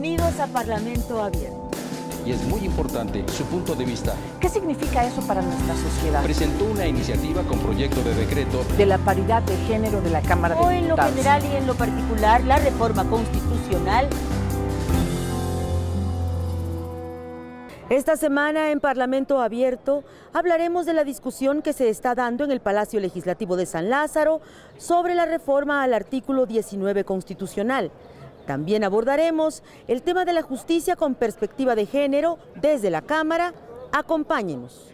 Bienvenidos a Parlamento Abierto. Y es muy importante su punto de vista. ¿Qué significa eso para nuestra sociedad? Presentó una iniciativa con proyecto de decreto de la paridad de género de la Cámara de Diputados. O en lo general y en lo particular, la reforma constitucional Esta semana en Parlamento Abierto hablaremos de la discusión que se está dando en el Palacio Legislativo de San Lázaro sobre la reforma al artículo 19 constitucional. También abordaremos el tema de la justicia con perspectiva de género desde la Cámara. Acompáñenos.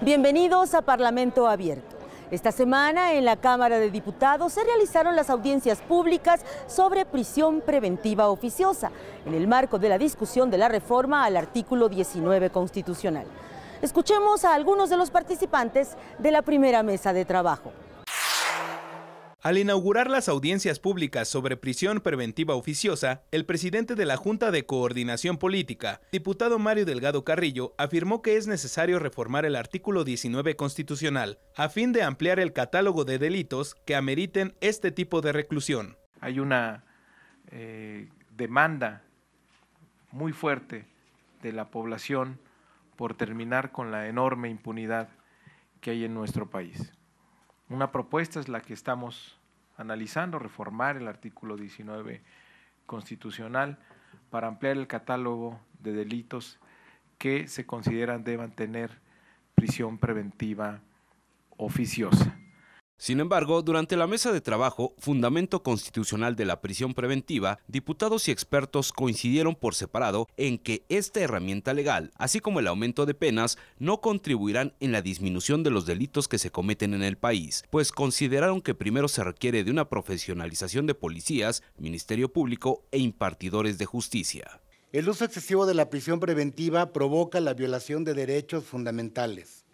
Bienvenidos a Parlamento Abierto. Esta semana en la Cámara de Diputados se realizaron las audiencias públicas sobre prisión preventiva oficiosa en el marco de la discusión de la reforma al artículo 19 constitucional. Escuchemos a algunos de los participantes de la primera mesa de trabajo. Al inaugurar las audiencias públicas sobre prisión preventiva oficiosa, el presidente de la Junta de Coordinación Política, diputado Mario Delgado Carrillo, afirmó que es necesario reformar el artículo 19 constitucional a fin de ampliar el catálogo de delitos que ameriten este tipo de reclusión. Hay una eh, demanda muy fuerte de la población por terminar con la enorme impunidad que hay en nuestro país. Una propuesta es la que estamos analizando reformar el artículo 19 constitucional para ampliar el catálogo de delitos que se consideran deban tener prisión preventiva oficiosa. Sin embargo, durante la mesa de trabajo, fundamento constitucional de la prisión preventiva, diputados y expertos coincidieron por separado en que esta herramienta legal, así como el aumento de penas, no contribuirán en la disminución de los delitos que se cometen en el país, pues consideraron que primero se requiere de una profesionalización de policías, Ministerio Público e impartidores de justicia. El uso excesivo de la prisión preventiva provoca la violación de derechos fundamentales,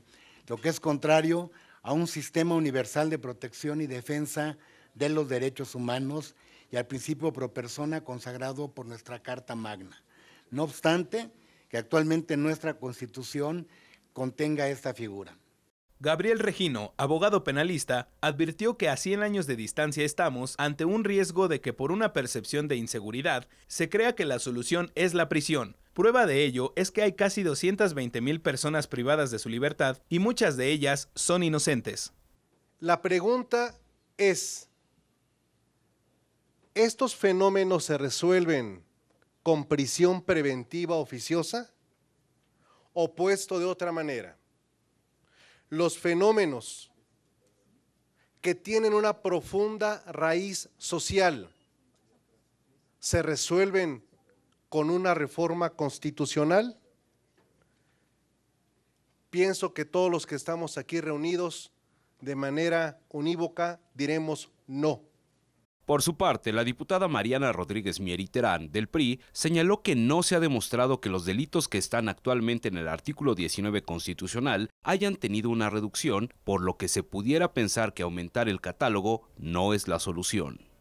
lo que es contrario a un sistema universal de protección y defensa de los derechos humanos y al principio pro persona consagrado por nuestra Carta Magna. No obstante, que actualmente nuestra Constitución contenga esta figura. Gabriel Regino, abogado penalista, advirtió que a 100 años de distancia estamos ante un riesgo de que por una percepción de inseguridad se crea que la solución es la prisión, Prueba de ello es que hay casi 220 mil personas privadas de su libertad y muchas de ellas son inocentes. La pregunta es, ¿estos fenómenos se resuelven con prisión preventiva oficiosa? O puesto de otra manera, los fenómenos que tienen una profunda raíz social se resuelven con una reforma constitucional? Pienso que todos los que estamos aquí reunidos de manera unívoca diremos no. Por su parte, la diputada Mariana Rodríguez Mieriterán, del PRI, señaló que no se ha demostrado que los delitos que están actualmente en el artículo 19 constitucional hayan tenido una reducción, por lo que se pudiera pensar que aumentar el catálogo no es la solución.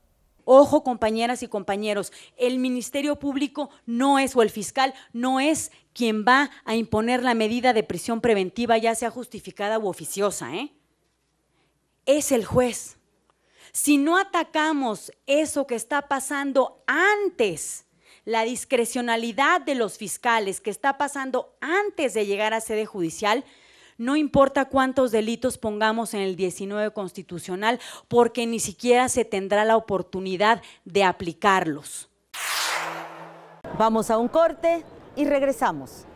Ojo, compañeras y compañeros, el Ministerio Público no es, o el fiscal no es quien va a imponer la medida de prisión preventiva, ya sea justificada u oficiosa. ¿eh? Es el juez. Si no atacamos eso que está pasando antes, la discrecionalidad de los fiscales que está pasando antes de llegar a sede judicial, no importa cuántos delitos pongamos en el 19 constitucional, porque ni siquiera se tendrá la oportunidad de aplicarlos. Vamos a un corte y regresamos.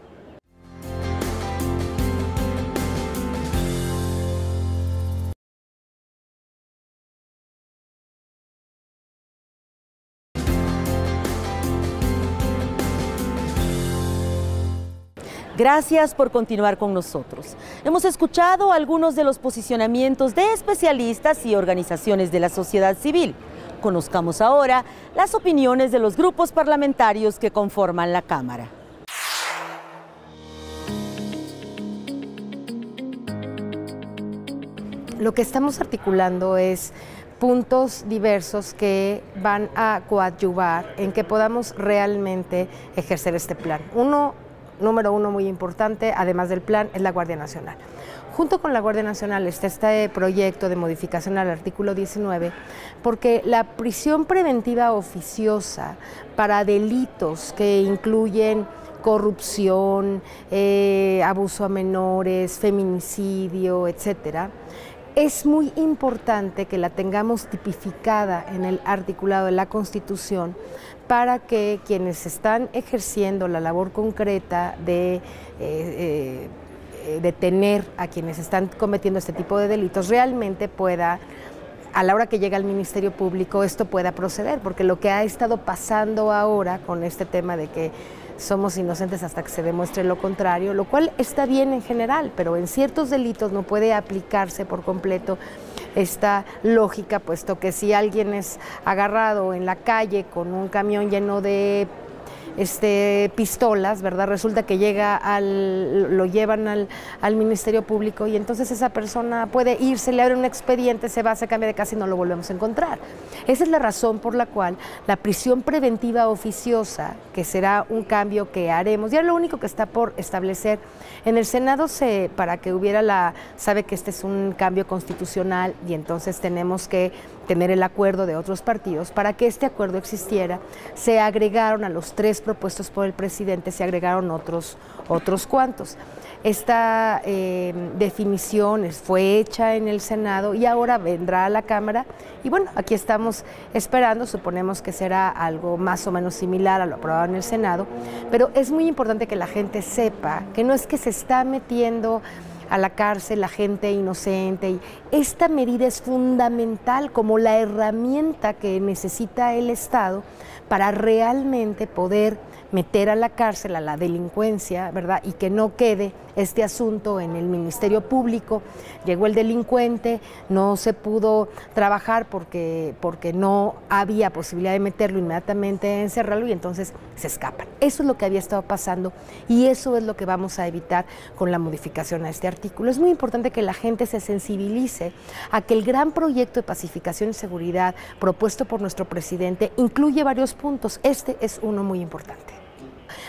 Gracias por continuar con nosotros. Hemos escuchado algunos de los posicionamientos de especialistas y organizaciones de la sociedad civil. Conozcamos ahora las opiniones de los grupos parlamentarios que conforman la Cámara. Lo que estamos articulando es puntos diversos que van a coadyuvar en que podamos realmente ejercer este plan. Uno número uno muy importante, además del plan, es la Guardia Nacional. Junto con la Guardia Nacional está este proyecto de modificación al artículo 19, porque la prisión preventiva oficiosa para delitos que incluyen corrupción, eh, abuso a menores, feminicidio, etcétera, es muy importante que la tengamos tipificada en el articulado de la Constitución para que quienes están ejerciendo la labor concreta de... Eh, eh, detener a quienes están cometiendo este tipo de delitos realmente pueda a la hora que llega al Ministerio Público esto pueda proceder, porque lo que ha estado pasando ahora con este tema de que somos inocentes hasta que se demuestre lo contrario, lo cual está bien en general, pero en ciertos delitos no puede aplicarse por completo esta lógica, puesto que si alguien es agarrado en la calle con un camión lleno de este, pistolas, ¿verdad? Resulta que llega al, lo llevan al, Ministerio Público y entonces esa persona puede irse, le abre un expediente, se va, se cambia de casa y no lo volvemos a encontrar. Esa es la razón por la cual la prisión preventiva oficiosa, que será un cambio que haremos, ya lo único que está por establecer, en el Senado se, para que hubiera la, sabe que este es un cambio constitucional y entonces tenemos que tener el acuerdo de otros partidos, para que este acuerdo existiera, se agregaron a los tres propuestos por el presidente, se agregaron otros, otros cuantos. Esta em, definición fue hecha en el Senado y ahora vendrá a la Cámara y bueno, aquí estamos esperando, suponemos que será algo más o menos similar a lo aprobado en el Senado, pero es muy importante que la gente sepa que no es que se está metiendo a la cárcel la gente inocente. Y esta medida es fundamental como la herramienta que necesita el Estado para realmente poder meter a la cárcel a la delincuencia, ¿verdad? Y que no quede este asunto en el Ministerio Público. Llegó el delincuente, no se pudo trabajar porque, porque no había posibilidad de meterlo inmediatamente, encerrarlo y entonces se escapan. Eso es lo que había estado pasando y eso es lo que vamos a evitar con la modificación a este artículo. Es muy importante que la gente se sensibilice a que el gran proyecto de pacificación y seguridad propuesto por nuestro presidente incluye varios puntos. Este es uno muy importante.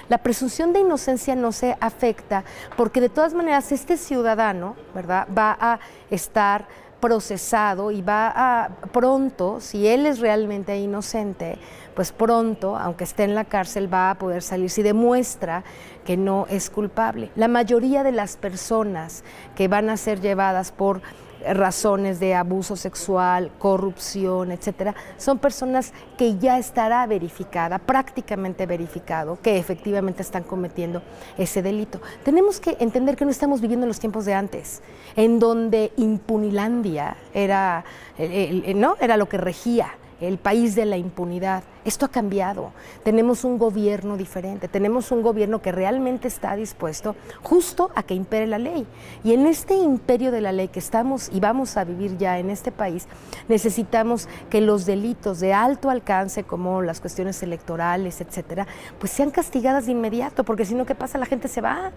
La presunción de inocencia no se afecta porque de todas maneras este ciudadano, ¿verdad?, va a estar procesado y va a pronto, si él es realmente inocente, pues pronto, aunque esté en la cárcel, va a poder salir si demuestra que no es culpable. La mayoría de las personas que van a ser llevadas por razones de abuso sexual, corrupción, etcétera, son personas que ya estará verificada, prácticamente verificado, que efectivamente están cometiendo ese delito. Tenemos que entender que no estamos viviendo en los tiempos de antes, en donde Impunilandia era, eh, eh, ¿no? era lo que regía el país de la impunidad. Esto ha cambiado. Tenemos un gobierno diferente, tenemos un gobierno que realmente está dispuesto justo a que impere la ley. Y en este imperio de la ley que estamos y vamos a vivir ya en este país, necesitamos que los delitos de alto alcance, como las cuestiones electorales, etcétera, pues sean castigadas de inmediato, porque si no, ¿qué pasa? La gente se va.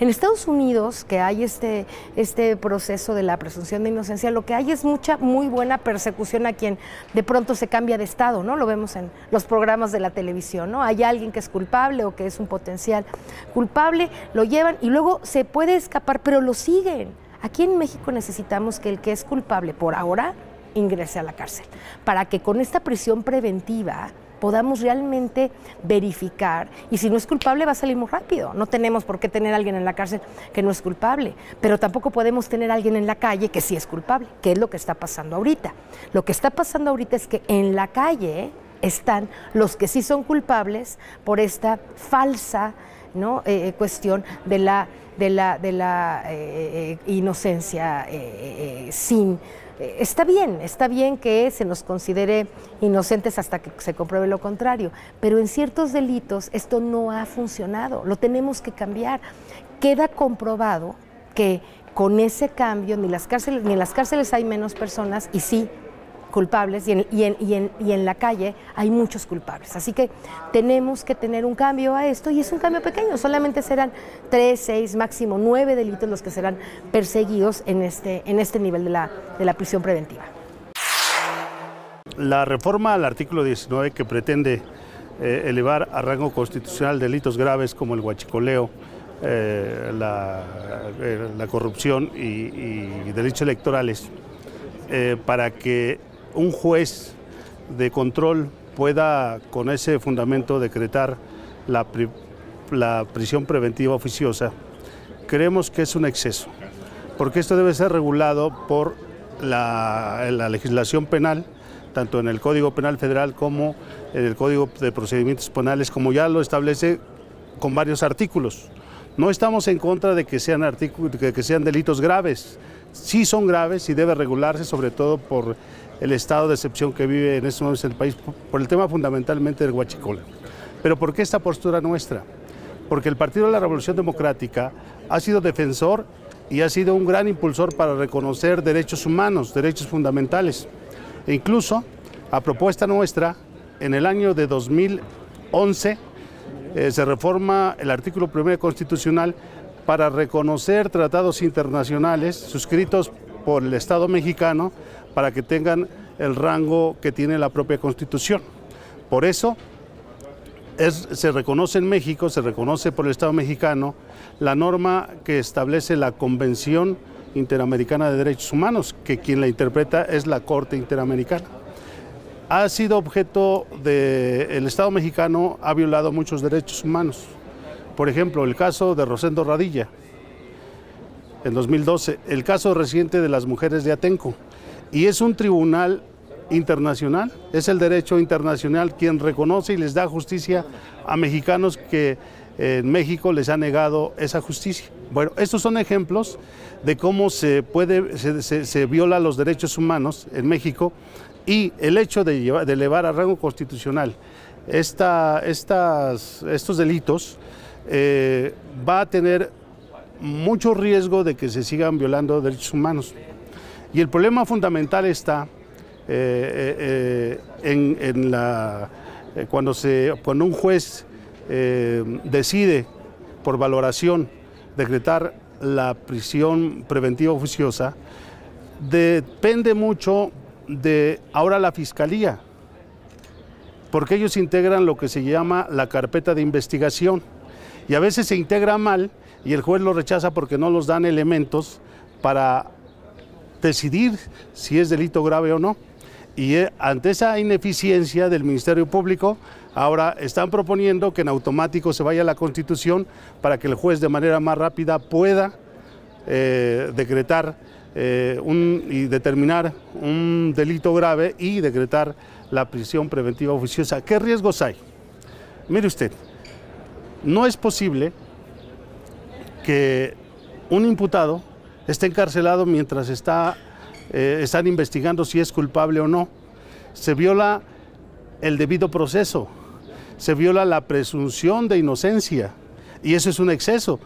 En Estados Unidos, que hay este, este proceso de la presunción de inocencia, lo que hay es mucha, muy buena persecución a quien de pronto se cambia de estado, ¿no? Lo vemos en los programas de la televisión, ¿no? Hay alguien que es culpable o que es un potencial culpable, lo llevan y luego se puede escapar, pero lo siguen. Aquí en México necesitamos que el que es culpable por ahora ingrese a la cárcel, para que con esta prisión preventiva podamos realmente verificar. Y si no es culpable, va a salir muy rápido. No tenemos por qué tener a alguien en la cárcel que no es culpable, pero tampoco podemos tener a alguien en la calle que sí es culpable, que es lo que está pasando ahorita. Lo que está pasando ahorita es que en la calle están los que sí son culpables por esta falsa ¿no? Eh, eh, cuestión de la, de la, de la eh, inocencia sin eh, está bien, está bien que se nos considere inocentes hasta que se compruebe lo contrario, pero en ciertos delitos esto no ha funcionado, lo tenemos que cambiar. Queda comprobado que con ese cambio ni las cárceles, ni en las cárceles hay menos personas y sí culpables y en, la calle hay muchos culpables. Así que tenemos que tener un cambio a esto y es un cambio pequeño. Solamente serán tres, seis, máximo nueve delitos los que serán perseguidos en este, este nivel de la, prisión preventiva. La reforma al artículo 19 que pretende eh, elevar a rango constitucional delitos graves como el huachicoleo, eh, eh, la, corrupción y, delitos electorales para que un juez de control pueda con ese fundamento decretar la, prisión preventiva oficiosa, creemos que es un exceso, porque esto debe ser regulado por la, legislación penal, tanto en el Código Penal Federal como en el Código de Procedimientos Penales, como ya lo establece con varios artículos. No estamos en contra de que sean, que sean delitos graves. Sí son graves y debe regularse, sobre todo por el estado de excepción que vive en estos momentos el país por el tema fundamentalmente del huachicol. Pero ¿por qué esta postura nuestra? Porque el Partido de la Revolución Democrática ha sido defensor y ha sido un gran impulsor para reconocer derechos humanos, derechos fundamentales. E incluso, a propuesta nuestra, en el año de 2011 eh, se reforma el artículo primero constitucional para reconocer tratados internacionales suscritos por el Estado mexicano para que tengan el rango que tiene la propia Constitución. Por eso se reconoce en México, se reconoce por el Estado mexicano la norma que establece la Convención Interamericana de Derechos Humanos, que quien la interpreta es la Corte Interamericana. Ha sido objeto de... el Estado mexicano, ha violado muchos derechos humanos. Por ejemplo, el caso de Rosendo Radilla, en 2012, el caso reciente de las mujeres de Atenco, y es un tribunal internacional, es el derecho internacional quien reconoce y les da justicia a mexicanos que eh, en México les ha negado esa justicia. Bueno, estos son ejemplos de cómo se puede, viola los derechos humanos en México y el hecho de, elevar a rango constitucional estos delitos eh, va a tener mucho riesgo de que se sigan violando derechos humanos. Y el problema fundamental está eh, eh, eh, en, cuando un juez decide por valoración decretar la prisión preventiva oficiosa, depende mucho de ahora la fiscalía, porque ellos integran lo que se llama la carpeta de investigación y a veces se integra mal y el juez lo rechaza porque no los dan elementos para decidir si es delito grave o no. Y eh, ante esa ineficiencia del Ministerio Público, ahora están proponiendo que en automático se vaya a la Constitución para que el juez de manera más rápida pueda eh, decretar eh, un, y determinar un delito grave y decretar la prisión preventiva oficiosa. ¿Qué riesgos hay? Mire usted, no es posible que un imputado está encarcelado mientras está, eh, están investigando si es culpable o no. Se viola el debido proceso, se viola la presunción de inocencia y eso es un exceso.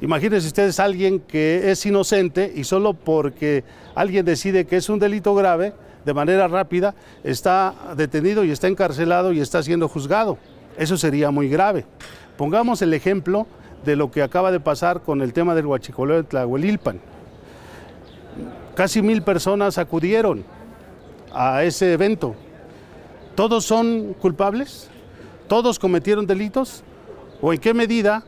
Imagínense ustedes alguien que es inocente y solo porque alguien decide que es un delito grave, de manera rápida, está detenido y está encarcelado y está siendo juzgado. Eso sería muy grave. Pongamos el ejemplo de lo que acaba de pasar con el tema del huachicoleo de Tlahuelilpan. Casi mil personas acudieron a ese evento. ¿Todos son culpables? ¿Todos cometieron delitos? ¿O en qué medida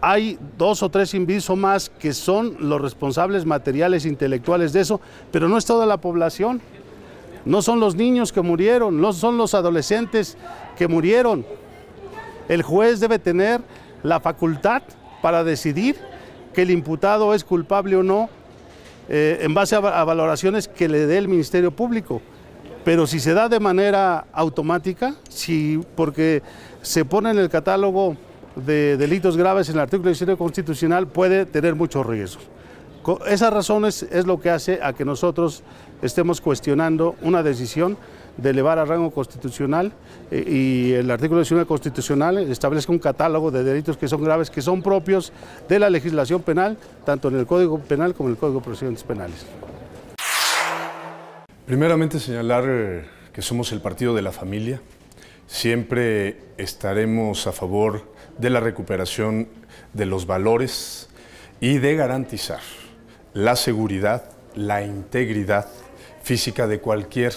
hay dos o tres invisos más que son los responsables materiales e intelectuales de eso, pero no es toda la población. No son los niños que murieron, no son los adolescentes que murieron. El juez debe tener la facultad para decidir que el imputado es culpable o no eh, en base a, valoraciones que le dé el Ministerio Público. Pero si se da de manera automática, porque se pone en el catálogo de delitos graves en el artículo 17 constitucional, puede tener muchos riesgos. esas razones es lo que hace a que nosotros estemos cuestionando una decisión de elevar a rango constitucional eh, y el artículo 19 constitucional establece un catálogo de delitos que son graves, que son propios de la legislación penal, tanto en el Código Penal como en el Código de Procedimientos Penales. Primeramente señalar eh, que somos el partido de la familia. Siempre estaremos a favor de la recuperación de los valores y de garantizar la seguridad, la integridad física de cualquier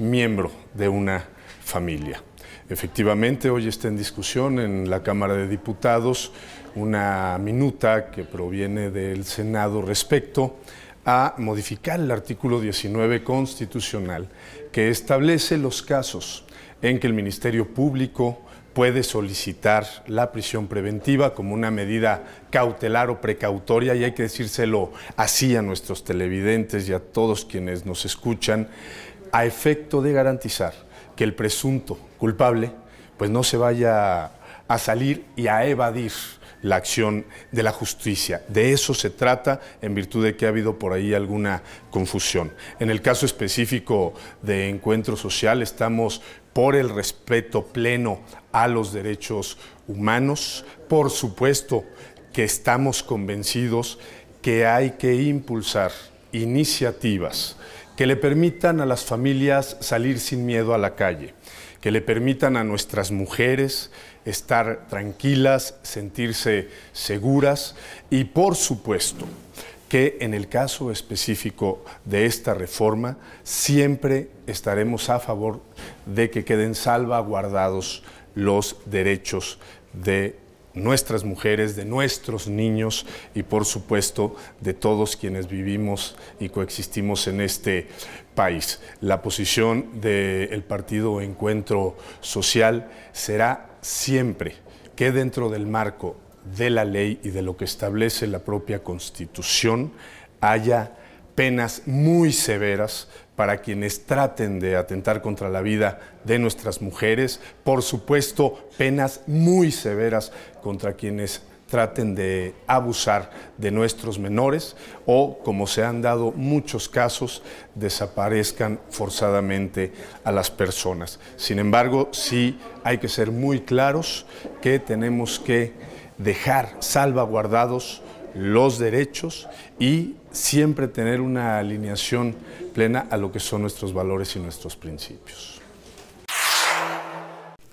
miembro de una familia. Efectivamente, hoy está en discusión en la Cámara de Diputados una minuta que proviene del Senado respecto a modificar el artículo 19 constitucional que establece los casos en que el Ministerio Público puede solicitar la prisión preventiva como una medida cautelar o precautoria y hay que decírselo así a nuestros televidentes y a todos quienes nos escuchan a efecto de garantizar que el presunto culpable pues no se vaya a salir y a evadir la acción de la justicia. De eso se trata en virtud de que ha habido por ahí alguna confusión. En el caso específico de Encuentro Social estamos por el respeto pleno a los derechos humanos. Por supuesto que estamos convencidos que hay que impulsar iniciativas que le permitan a las familias salir sin miedo a la calle, que le permitan a nuestras mujeres estar tranquilas, sentirse seguras y, por supuesto, que en el caso específico de esta reforma siempre estaremos a favor de que queden salvaguardados los derechos de nuestras mujeres, de nuestros niños y por supuesto de todos quienes vivimos y coexistimos en este país. La posición del partido Encuentro Social será siempre que dentro del marco de la ley y de lo que establece la propia Constitución haya penas muy severas para quienes traten de atentar contra la vida de nuestras mujeres, por supuesto penas muy severas contra quienes traten de abusar de nuestros menores o, como se han dado muchos casos, desaparezcan forzadamente a las personas. Sin embargo, sí hay que ser muy claros que tenemos que dejar salvaguardados los derechos y siempre tener una alineación plena a lo que son nuestros valores y nuestros principios.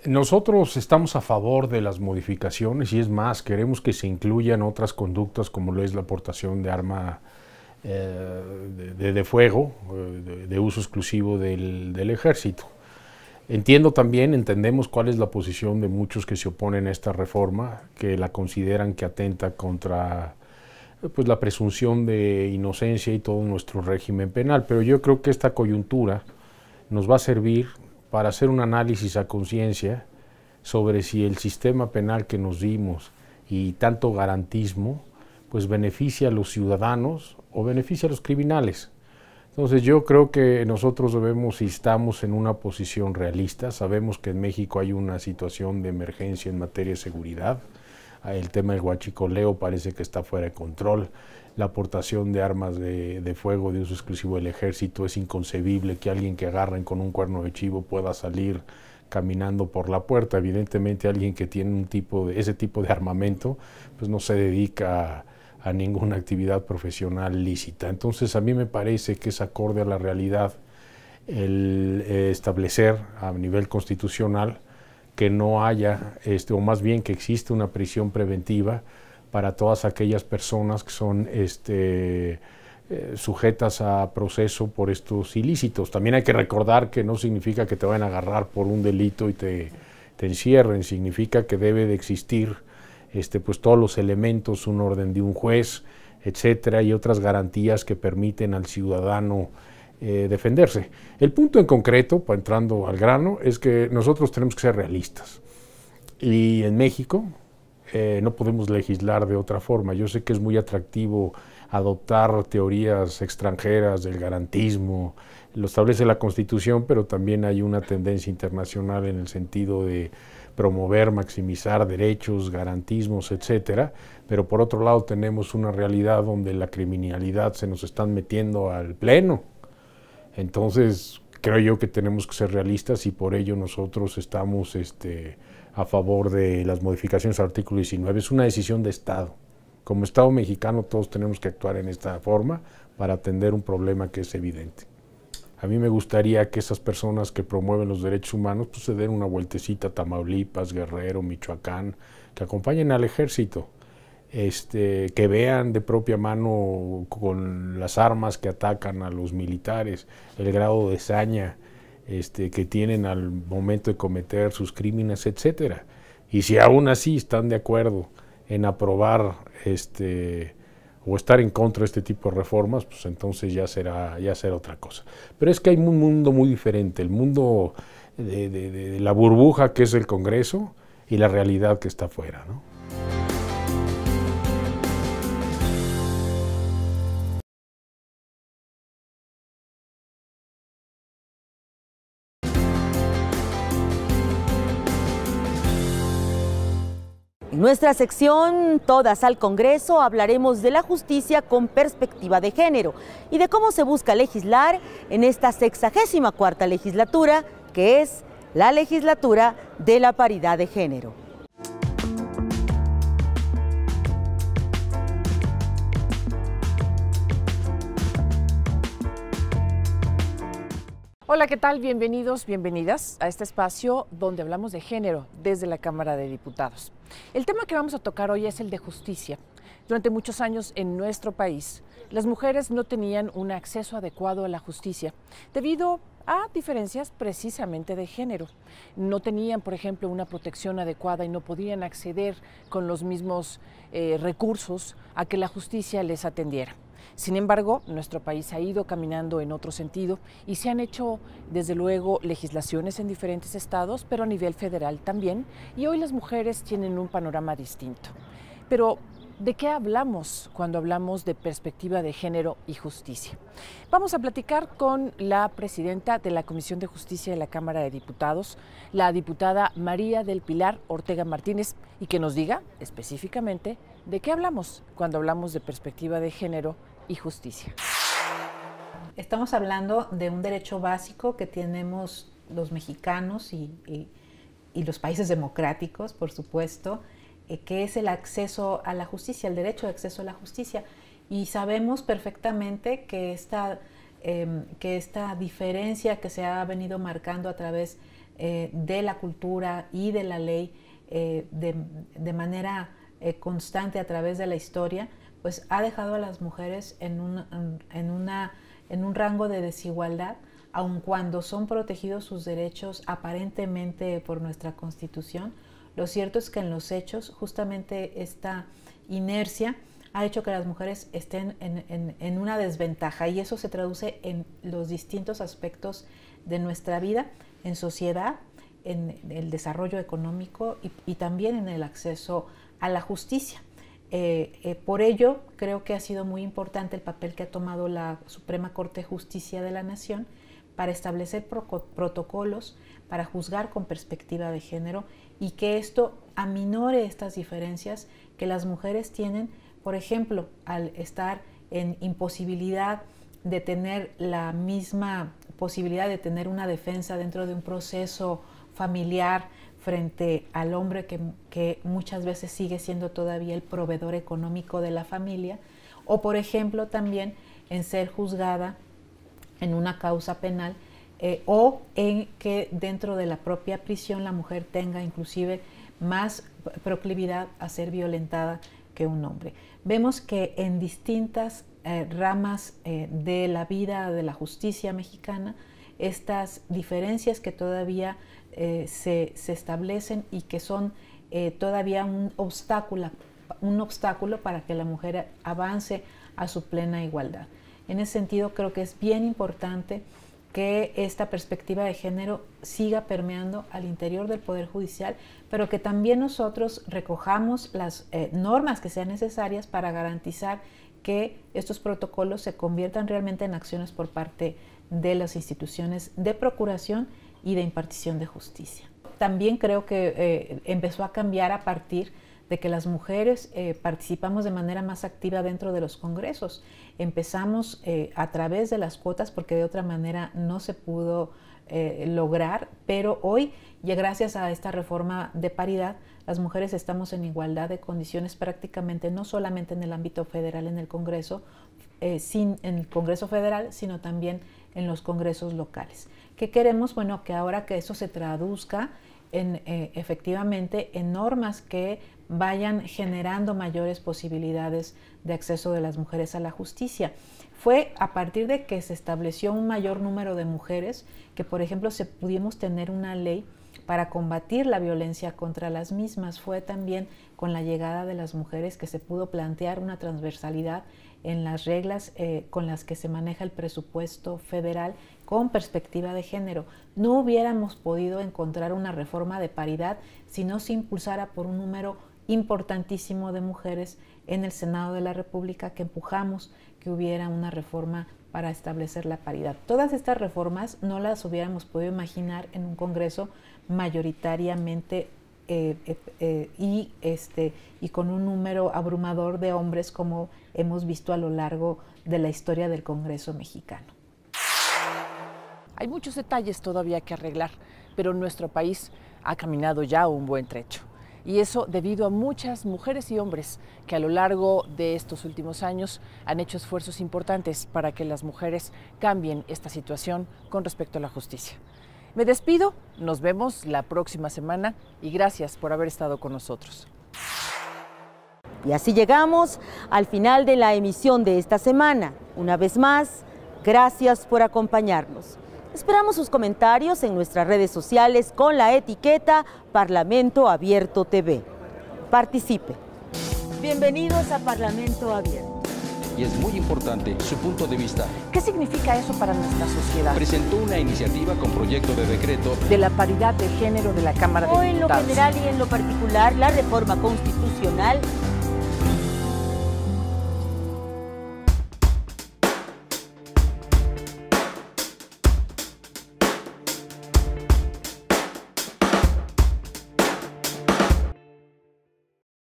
Nosotros estamos a favor de las modificaciones y es más, queremos que se incluyan otras conductas como lo es la aportación de arma eh, de, fuego, eh, de, uso exclusivo del, del ejército. Entiendo también, entendemos cuál es la posición de muchos que se oponen a esta reforma, que la consideran que atenta contra pues la presunción de inocencia y todo nuestro régimen penal. Pero yo creo que esta coyuntura nos va a servir para hacer un análisis a conciencia sobre si el sistema penal que nos dimos y tanto garantismo, pues beneficia a los ciudadanos o beneficia a los criminales. Entonces yo creo que nosotros debemos y estamos en una posición realista. Sabemos que en México hay una situación de emergencia en materia de seguridad el tema del huachicoleo parece que está fuera de control, la aportación de armas de, fuego de uso exclusivo del ejército, es inconcebible que alguien que agarren con un cuerno de chivo pueda salir caminando por la puerta. Evidentemente alguien que tiene un tipo de, ese tipo de armamento, pues no se dedica a, ninguna actividad profesional lícita. Entonces a mí me parece que es acorde a la realidad el eh, establecer a nivel constitucional que no haya, este, o más bien que existe una prisión preventiva para todas aquellas personas que son este, eh, sujetas a proceso por estos ilícitos. También hay que recordar que no significa que te vayan a agarrar por un delito y te, te encierren, significa que debe de existir este, pues, todos los elementos, un orden de un juez, etcétera, y otras garantías que permiten al ciudadano eh, defenderse. El punto en concreto, entrando al grano, es que nosotros tenemos que ser realistas. Y en México eh, no podemos legislar de otra forma. Yo sé que es muy atractivo adoptar teorías extranjeras del garantismo, lo establece la Constitución, pero también hay una tendencia internacional en el sentido de promover, maximizar derechos, garantismos, etcétera, pero por otro lado tenemos una realidad donde la criminalidad se nos están metiendo al pleno entonces, creo yo que tenemos que ser realistas y por ello nosotros estamos este, a favor de las modificaciones al artículo 19. Es una decisión de Estado. Como Estado mexicano todos tenemos que actuar en esta forma para atender un problema que es evidente. A mí me gustaría que esas personas que promueven los derechos humanos pues, se den una vueltecita a Tamaulipas, Guerrero, Michoacán, que acompañen al ejército este, que vean de propia mano con las armas que atacan a los militares, el grado de saña este, que tienen al momento de cometer sus crímenes, etcétera. Y si aún así están de acuerdo en aprobar este, o estar en contra de este tipo de reformas, pues entonces ya será, ya será otra cosa. Pero es que hay un mundo muy diferente, el mundo de, la burbuja que es el Congreso y la realidad que está afuera. ¿no? En nuestra sección Todas al Congreso hablaremos de la justicia con perspectiva de género y de cómo se busca legislar en esta sexagésima cuarta legislatura, que es la legislatura de la paridad de género. Hola, ¿qué tal? Bienvenidos, bienvenidas a este espacio donde hablamos de género desde la Cámara de Diputados. El tema que vamos a tocar hoy es el de justicia. Durante muchos años en nuestro país, las mujeres no tenían un acceso adecuado a la justicia debido a diferencias precisamente de género. No tenían, por ejemplo, una protección adecuada y no podían acceder con los mismos eh, recursos a que la justicia les atendiera. Sin embargo, nuestro país ha ido caminando en otro sentido y se han hecho, desde luego, legislaciones en diferentes estados, pero a nivel federal también, y hoy las mujeres tienen un panorama distinto. Pero ¿De qué hablamos cuando hablamos de perspectiva de género y justicia? Vamos a platicar con la presidenta de la Comisión de Justicia de la Cámara de Diputados, la diputada María del Pilar Ortega Martínez, y que nos diga específicamente de qué hablamos cuando hablamos de perspectiva de género y justicia. Estamos hablando de un derecho básico que tenemos los mexicanos y, los países democráticos, por supuesto, eh, que es el acceso a la justicia, el derecho de acceso a la justicia. Y sabemos perfectamente que esta, em, que esta diferencia que se ha venido marcando a través eh, de la cultura y de la ley eh, de, manera constante a través de la historia, pues ha dejado a las mujeres en un, en una, en un rango de desigualdad, aun cuando son protegidos sus derechos aparentemente por nuestra Constitución. Lo cierto es que en los hechos justamente esta inercia ha hecho que las mujeres estén en, una desventaja y eso se traduce en los distintos aspectos de nuestra vida, en sociedad, en el desarrollo económico y también en el acceso a la justicia. Eh, eh, por ello, creo que ha sido muy importante el papel que ha tomado la Suprema Corte de Justicia de la Nación para establecer protocolos para juzgar con perspectiva de género y que esto aminore estas diferencias que las mujeres tienen, por ejemplo, al estar en imposibilidad de tener la misma posibilidad de tener una defensa dentro de un proceso familiar frente al hombre que, muchas veces sigue siendo todavía el proveedor económico de la familia, o por ejemplo también en ser juzgada en una causa penal eh, o en que dentro de la propia prisión la mujer tenga inclusive más proclividad a ser violentada que un hombre. Vemos que en distintas eh, ramas eh, de la vida de la justicia mexicana, estas diferencias que todavía eh, se, establecen y que son eh, todavía un obstáculo, un obstáculo para que la mujer avance a su plena igualdad. En ese sentido, creo que es bien importante que esta perspectiva de género siga permeando al interior del Poder Judicial, pero que también nosotros recojamos las eh, normas que sean necesarias para garantizar que estos protocolos se conviertan realmente en acciones por parte de las instituciones de procuración y de impartición de justicia. También creo que eh, empezó a cambiar a partir de que las mujeres eh, participamos de manera más activa dentro de los congresos. Empezamos eh, a través de las cuotas porque de otra manera no se pudo lograr, pero hoy, ya gracias a esta reforma de paridad, las mujeres estamos en igualdad de condiciones prácticamente no solamente en el ámbito federal en el Congreso, sin, en el Congreso Federal, sino también en los congresos locales. ¿Qué queremos? Bueno, que ahora que eso se traduzca en, eh, efectivamente en normas que vayan generando mayores posibilidades de acceso de las mujeres a la justicia. Fue a partir de que se estableció un mayor número de mujeres que, por ejemplo, se pudimos tener una ley para combatir la violencia contra las mismas. Fue también con la llegada de las mujeres que se pudo plantear una transversalidad en las reglas eh, con las que se maneja el presupuesto federal con perspectiva de género. No hubiéramos podido encontrar una reforma de paridad si no se impulsara por un número importantísimo de mujeres en el Senado de la República que empujamos que hubiera una reforma para establecer la paridad. Todas estas reformas no las hubiéramos podido imaginar en un Congreso mayoritariamente eh, eh, eh, y, este, y con un número abrumador de hombres como hemos visto a lo largo de la historia del Congreso mexicano. Hay muchos detalles todavía que arreglar, pero nuestro país ha caminado ya un buen trecho. Y eso debido a muchas mujeres y hombres que a lo largo de estos últimos años han hecho esfuerzos importantes para que las mujeres cambien esta situación con respecto a la justicia. Me despido, nos vemos la próxima semana y gracias por haber estado con nosotros. Y así llegamos al final de la emisión de esta semana. Una vez más, gracias por acompañarnos. Esperamos sus comentarios en nuestras redes sociales con la etiqueta Parlamento Abierto TV. Participe. Bienvenidos a Parlamento Abierto y es muy importante su punto de vista. ¿Qué significa eso para nuestra sociedad? Presentó una iniciativa con proyecto de decreto de la paridad de género de la Cámara de Diputados. O en lo general y en lo particular, la reforma constitucional